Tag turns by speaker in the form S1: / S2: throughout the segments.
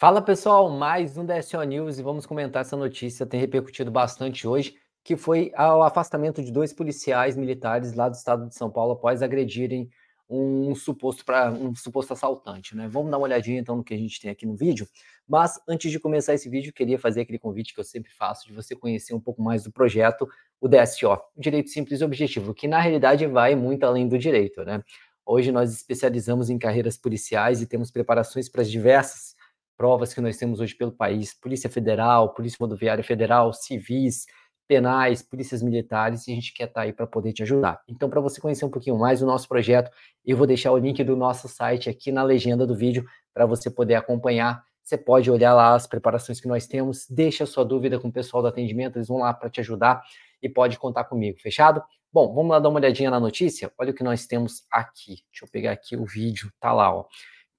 S1: Fala pessoal, mais um DSO News e vamos comentar essa notícia, tem repercutido bastante hoje, que foi o afastamento de dois policiais militares lá do estado de São Paulo após agredirem um suposto para um suposto assaltante, né? Vamos dar uma olhadinha então no que a gente tem aqui no vídeo. Mas antes de começar esse vídeo, queria fazer aquele convite que eu sempre faço de você conhecer um pouco mais do projeto, o DSO, o Direito Simples e Objetivo, que na realidade vai muito além do direito, né? Hoje nós especializamos em carreiras policiais e temos preparações para as diversas provas que nós temos hoje pelo país, Polícia Federal, Polícia Rodoviária Federal, civis, penais, polícias militares, e a gente quer estar tá aí para poder te ajudar. Então, para você conhecer um pouquinho mais do nosso projeto, eu vou deixar o link do nosso site aqui na legenda do vídeo para você poder acompanhar. Você pode olhar lá as preparações que nós temos, deixa a sua dúvida com o pessoal do atendimento, eles vão lá para te ajudar e pode contar comigo, fechado? Bom, vamos lá dar uma olhadinha na notícia? Olha o que nós temos aqui. Deixa eu pegar aqui o vídeo, tá lá, ó.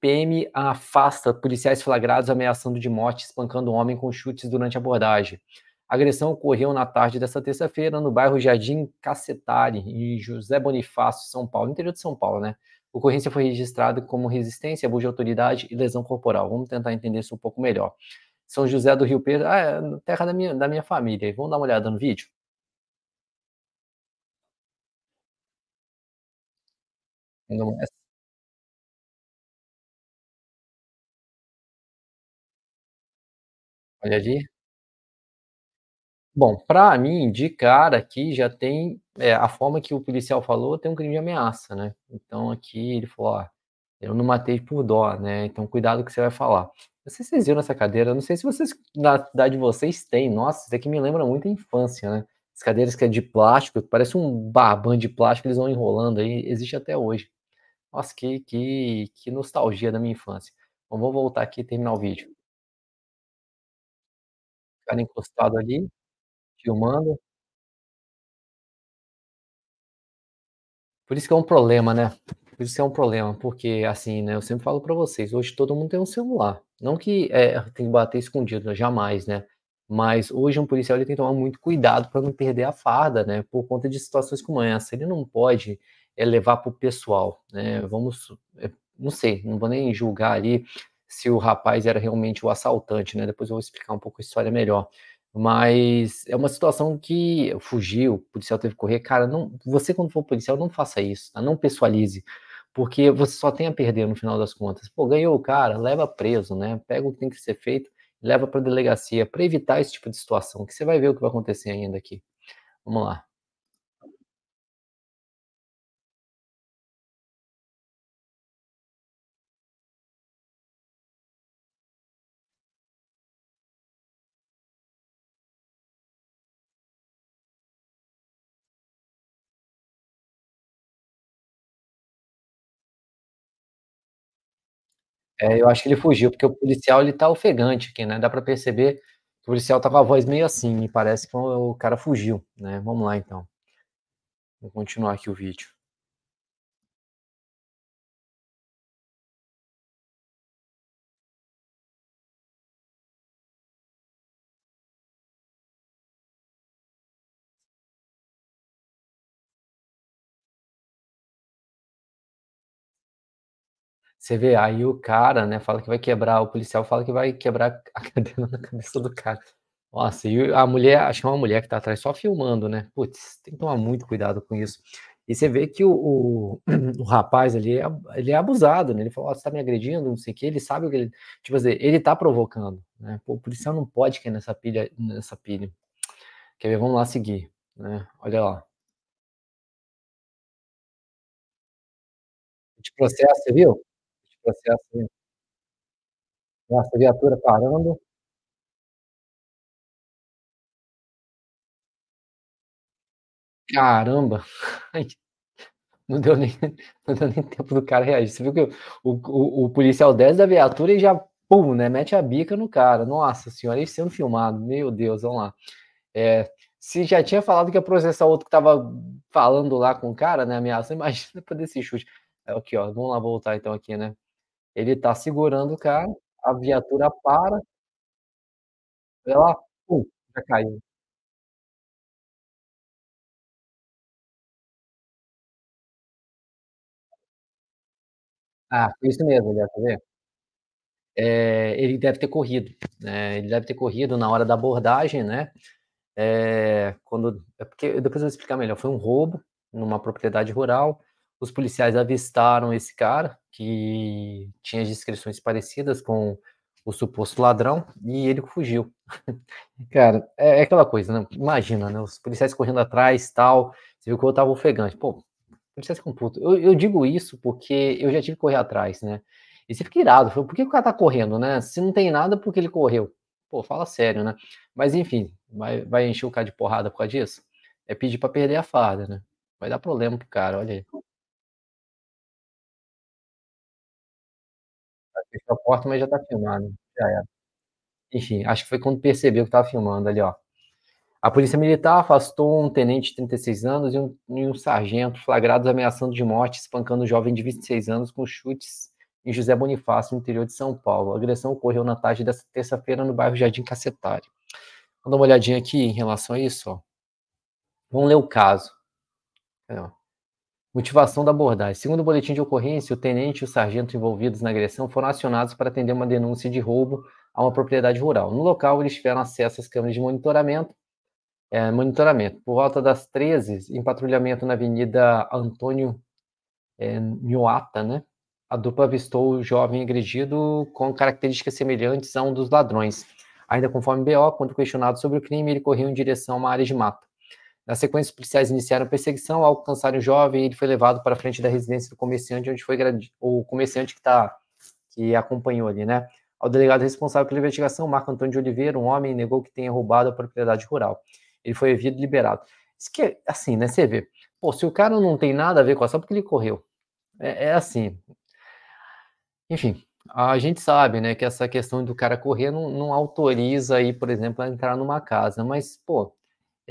S1: PM afasta policiais flagrados ameaçando de morte, espancando homem com chutes durante abordagem. A agressão ocorreu na tarde desta terça-feira no bairro Jardim Cacetari, em José Bonifácio, São Paulo, interior de São Paulo, né? A ocorrência foi registrada como resistência, abuso de autoridade e lesão corporal. Vamos tentar entender isso um pouco melhor. São José do Rio Preto, ah, é terra da minha, da minha família. Vamos dar uma
S2: olhada no vídeo? essa Olha ali. Bom, pra mim, de cara aqui já tem, é, a forma que o policial falou tem um crime de ameaça,
S1: né. Então aqui ele falou: "Ó, eu não matei por dó, né, então cuidado o que você vai falar". Não sei se vocês viram essa cadeira, não sei se vocês na cidade de vocês tem, nossa, isso aqui me lembra muito a infância, né. As cadeiras que é de plástico, parece um barbante de plástico, eles vão enrolando aí, existe até hoje. Nossa, que que que nostalgia da minha infância. Bom, vou voltar aqui e
S2: terminar o vídeo cara encostado ali, filmando. Por isso que é um problema,
S1: né? Por isso que é um problema, porque assim, né? Eu sempre falo para vocês, hoje todo mundo tem um celular. Não que é, tem que bater escondido, né, jamais, né? Mas hoje um policial ele tem que tomar muito cuidado para não perder a farda, né? Por conta de situações como essa, ele não pode é, levar o pessoal, né? Vamos, é, não sei, não vou nem julgar ali se o rapaz era realmente o assaltante, né? Depois eu vou explicar um pouco a história melhor. Mas é uma situação que fugiu, o policial teve que correr. Cara, não, você quando for policial, não faça isso, tá? Não pessoalize, porque você só tem a perder no final das contas. Pô, ganhou o cara, leva preso, né? Pega o que tem que ser feito, leva para delegacia para evitar esse tipo de situação, que você vai ver o que vai acontecer
S2: ainda aqui. Vamos lá. É, eu acho que ele fugiu, porque o
S1: policial ele tá ofegante aqui, né? Dá para perceber que o policial tá com a voz meio assim, me parece que o
S2: cara fugiu, né? Vamos lá então. Vou continuar aqui o vídeo. Você vê, aí o cara, né, fala que vai quebrar, o
S1: policial fala que vai quebrar a cadeira na cabeça do cara. Nossa, e a mulher, acho que é uma mulher que tá atrás só filmando, né? Putz, tem que tomar muito cuidado com isso. E você vê que o, o, o rapaz ali, é, ele é abusado, né? Ele falou, oh, você tá me agredindo, não sei o que. ele sabe o que ele... Tipo assim, ele tá provocando, né? Pô, o policial não pode cair nessa pilha, nessa pilha. Quer
S2: ver? Vamos lá seguir, né? Olha lá. De processo, você viu? processo. Nossa, viatura parando. Caramba! Ai, não deu nem,
S1: não deu nem tempo do cara reagir. Você viu que o, o, o policial desce da viatura e já, pum, né? Mete a bica no cara. Nossa senhora, ele sendo filmado. Meu Deus, vamos lá. É, se já tinha falado que ia processar outro que estava falando lá com o cara, né? Ameaça, imagina pra desse chute. É, aqui, ó. Vamos lá voltar então aqui, né? Ele tá segurando o cara, a
S2: viatura para ela, pum, já caiu. Ah, foi isso mesmo, já quer ver?
S1: ele deve ter corrido, né, ele deve ter corrido na hora da abordagem, né, é, quando é porque depois eu vou explicar melhor, foi um roubo numa propriedade rural, os policiais avistaram esse cara que tinha descrições parecidas com o suposto ladrão e ele fugiu. cara, é, é, aquela coisa, né? Imagina, né? Os policiais correndo atrás, tal. Você viu que eu tava ofegante. Pô, policiais com puto. Eu, eu digo isso porque eu já tive que correr atrás, né? E você fica irado. Falei, por que o cara tá correndo, né? Se não tem nada, por que ele correu? Pô, fala sério, né? Mas enfim, vai, vai encher o cara de
S2: porrada por causa disso? É pedir para perder a farda, né? Vai dar problema pro cara, olha aí. fechou a porta, mas já tá filmando. Já era. Enfim, acho que foi quando percebeu que tava filmando ali, ó. A polícia
S1: militar afastou um tenente de 36 anos e um, e um sargento flagrados ameaçando de morte, espancando um jovem de 26 anos com chutes em José Bonifácio, no interior de São Paulo. A agressão ocorreu na tarde desta terça-feira no bairro Jardim Cacetário. Vamos dar uma olhadinha aqui em relação a isso. Ó. Vamos ler o caso. É, ó. Motivação da abordagem. Segundo o boletim de ocorrência, o tenente e o sargento envolvidos na agressão foram acionados para atender uma denúncia de roubo a uma propriedade rural. No local, eles tiveram acesso às câmeras de monitoramento. É, monitoramento. Por volta das 13, em patrulhamento na Avenida Antônio é, Nhoata, né? a dupla avistou o jovem agredido com características semelhantes a um dos ladrões. Ainda conforme BO, quando questionado sobre o crime, ele correu em direção a uma área de mata. Na sequência, os policiais iniciaram a perseguição, ao o jovem, ele foi levado para a frente da residência do comerciante, onde foi o comerciante que, tá... que acompanhou ali, né? Ao delegado responsável pela investigação, Marco Antônio de Oliveira, um homem negou que tenha roubado a propriedade rural. Ele foi evido e liberado. Isso que é assim, né? Você vê. Pô, se o cara não tem nada a ver com a só porque ele correu. É, é, assim. Enfim, a gente sabe, né, que essa questão do cara correr não, não autoriza aí, por exemplo, a entrar numa casa. Mas, pô,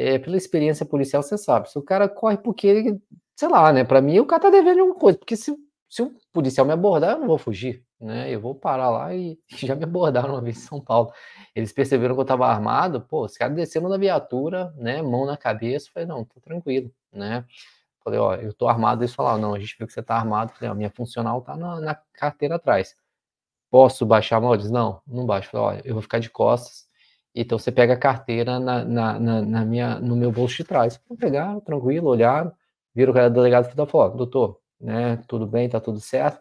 S1: é, pela experiência policial, você sabe, se o cara corre porque ele, sei lá, né? Para mim, o cara tá devendo alguma coisa, porque se, se o policial me abordar, eu não vou fugir, né? Eu vou parar lá e já me abordaram uma vez em São Paulo. Eles perceberam que eu tava armado, pô, os caras desceram da viatura, né? Mão na cabeça, falei, não, tô tranquilo, né? Falei, ó, eu tô armado. Eles falaram, não, a gente viu que você tá armado. Falei, ó, minha funcional tá na, na carteira atrás. Posso baixar a mão? Eles, não, não baixo. Falei, ó, eu vou ficar de costas, então você pega a carteira na, na, na, na minha, no meu bolso de trás. Vou pegar, tranquilo, olhar, vira o cara do delegado e fala, doutor, né, tudo bem, tá tudo certo.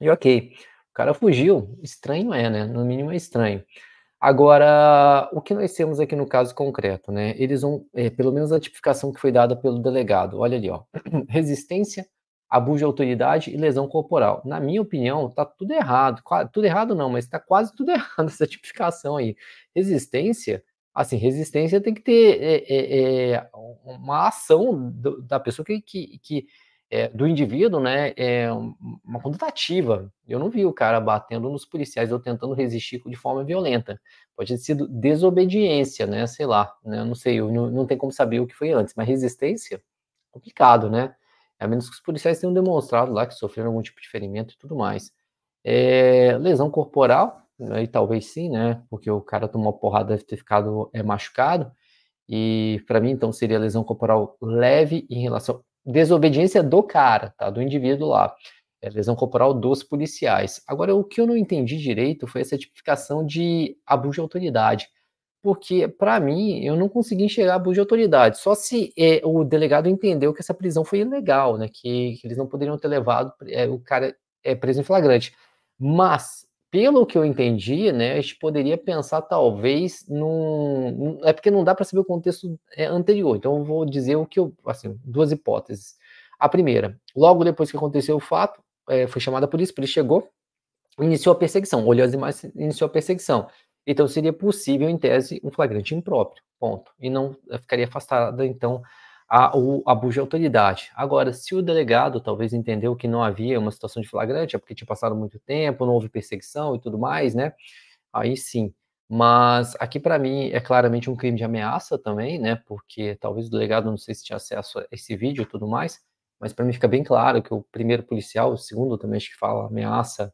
S1: E ok. O cara fugiu. Estranho é, né? No mínimo é estranho. Agora, o que nós temos aqui no caso concreto, né? Eles vão, é, pelo menos a tipificação que foi dada pelo delegado, olha ali, ó. Resistência abuso de autoridade e lesão corporal. Na minha opinião, tá tudo errado. Tudo errado não, mas tá quase tudo errado essa tipificação aí. Resistência, assim, resistência tem que ter é, é, é, uma ação do, da pessoa que, que, que é, do indivíduo, né, é uma conduta ativa. Eu não vi o cara batendo nos policiais ou tentando resistir de forma violenta. Pode ter sido desobediência, né, sei lá, né, não sei, eu não, não tem como saber o que foi antes, mas resistência, complicado, né? a menos que os policiais tenham demonstrado lá que sofreram algum tipo de ferimento e tudo mais. É, lesão corporal, aí né, talvez sim, né? Porque o cara tomou porrada, deve ter ficado é, machucado. E para mim, então, seria lesão corporal leve em relação. Desobediência do cara, tá? Do indivíduo lá. É, lesão corporal dos policiais. Agora, o que eu não entendi direito foi essa tipificação de abuso de autoridade porque, para mim, eu não consegui enxergar abuso de autoridade. Só se é, o delegado entendeu que essa prisão foi ilegal, né? Que, que eles não poderiam ter levado é, o cara é, preso em flagrante. Mas, pelo que eu entendi, né, a gente poderia pensar talvez num. É porque não dá para saber o contexto é, anterior. Então, eu vou dizer o que eu. Assim, duas hipóteses. A primeira, logo depois que aconteceu o fato, é, foi chamada por isso, ele chegou, iniciou a perseguição, olhou as imagens, iniciou a perseguição. Então, seria possível, em tese, um flagrante impróprio, ponto. E não eh, ficaria afastada, então, a, o abuso de autoridade. Agora, se o delegado talvez entendeu que não havia uma situação de flagrante, é porque tinha passado muito tempo, não houve perseguição e tudo mais, né? Aí sim. Mas aqui, para mim, é claramente um crime de ameaça também, né? Porque talvez o delegado, não sei se tinha acesso a esse vídeo e tudo mais, mas para mim fica bem claro que o primeiro policial, o segundo também acho que fala ameaça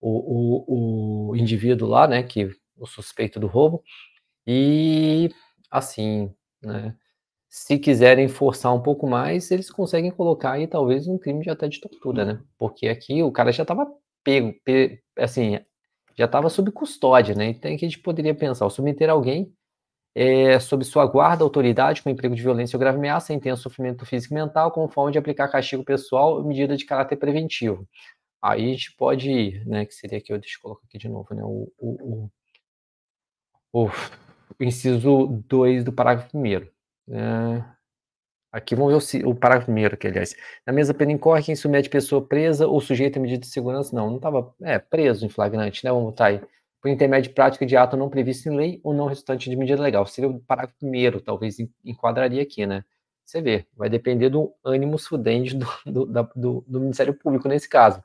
S1: o, o, o indivíduo lá, né? Que o suspeito do roubo. E assim, né? Se quiserem forçar um pouco mais, eles conseguem colocar aí talvez um crime de até de tortura, né? Porque aqui o cara já estava pego, assim, já estava sob custódia, né? Então é que a gente poderia pensar, submeter alguém é, sob sua guarda, autoridade, com emprego de violência ou grave ameaça, intenso sofrimento físico e mental, como forma de aplicar castigo pessoal ou medida de caráter preventivo. Aí a gente pode, né, que seria que eu colocar aqui de novo, né, o, o, o o inciso 2 do parágrafo 1. É, aqui vamos ver o, o parágrafo 1 que aliás. Na mesa pena incorre quem submete pessoa presa ou sujeita a medida de segurança. Não, não estava é, preso em flagrante, né? Vamos botar aí. Por intermédio de prática de ato não previsto em lei ou não resultante de medida legal. Seria o parágrafo 1, talvez enquadraria aqui, né? Você vê, vai depender do ânimo fudente do, do, do, do Ministério Público nesse caso.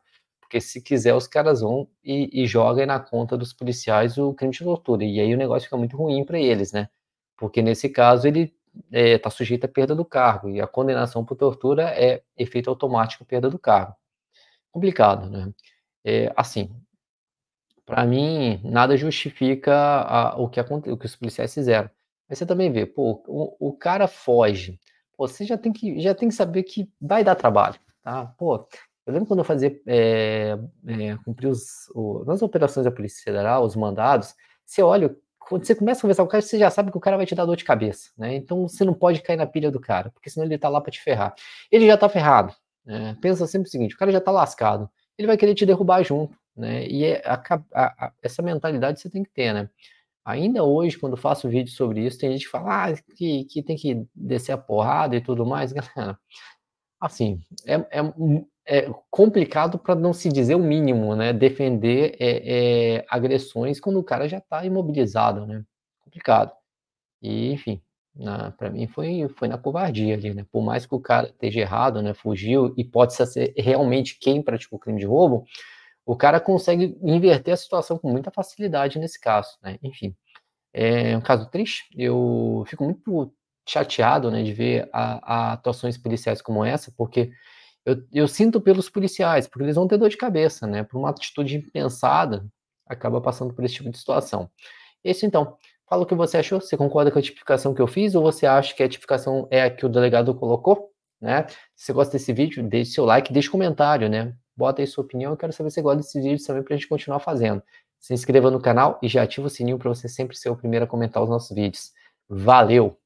S1: Porque se quiser, os caras vão e, e na conta dos policiais o crime de tortura. E aí o negócio fica muito ruim para eles, né? Porque nesse caso ele está é, tá sujeito à perda do cargo e a condenação por tortura é efeito automático perda do cargo. Complicado, né? É, assim, para mim, nada justifica a, o, que o que os policiais fizeram. Mas você também vê, pô, o, o cara foge. Pô, você já tem, que, já tem que saber que vai dar trabalho, tá? Pô, eu lembro quando eu fazia, é, eh, é, eh, cumprir os, o, nas operações da Polícia Federal, os mandados, você olha, quando você começa a conversar com o cara, você já sabe que o cara vai te dar dor de cabeça, né? Então você não pode cair na pilha do cara, porque senão ele tá lá para te ferrar. Ele já tá ferrado, né? Pensa sempre o seguinte, o cara já tá lascado, ele vai querer te derrubar junto, né? E é, a, a, a, essa mentalidade você tem que ter, né? Ainda hoje, quando faço vídeo sobre isso, tem gente que fala ah, que, que tem que descer a porrada e tudo mais. Galera, assim, é, é, é complicado para não se dizer o mínimo, né? Defender é, é, agressões quando o cara já está imobilizado, né? Complicado. E, enfim, para mim foi, foi na covardia ali, né? Por mais que o cara esteja errado, né? Fugiu e pode ser realmente quem praticou crime de roubo, o cara consegue inverter a situação com muita facilidade nesse caso, né? Enfim, é um caso triste. Eu fico muito chateado, né, de ver a, a atuações policiais como essa, porque eu, eu sinto pelos policiais, porque eles vão ter dor de cabeça, né? Por uma atitude impensada, acaba passando por esse tipo de situação. Isso então. Fala o que você achou. Você concorda com a tipificação que eu fiz ou você acha que a tipificação é a que o delegado colocou? Né? Se você gosta desse vídeo, deixe seu like, deixe comentário, né? Bota aí sua opinião. Eu quero saber se você gosta desse vídeo também para a gente continuar fazendo. Se inscreva no canal
S2: e já ativa o sininho para você sempre ser o primeiro a comentar os nossos vídeos. Valeu!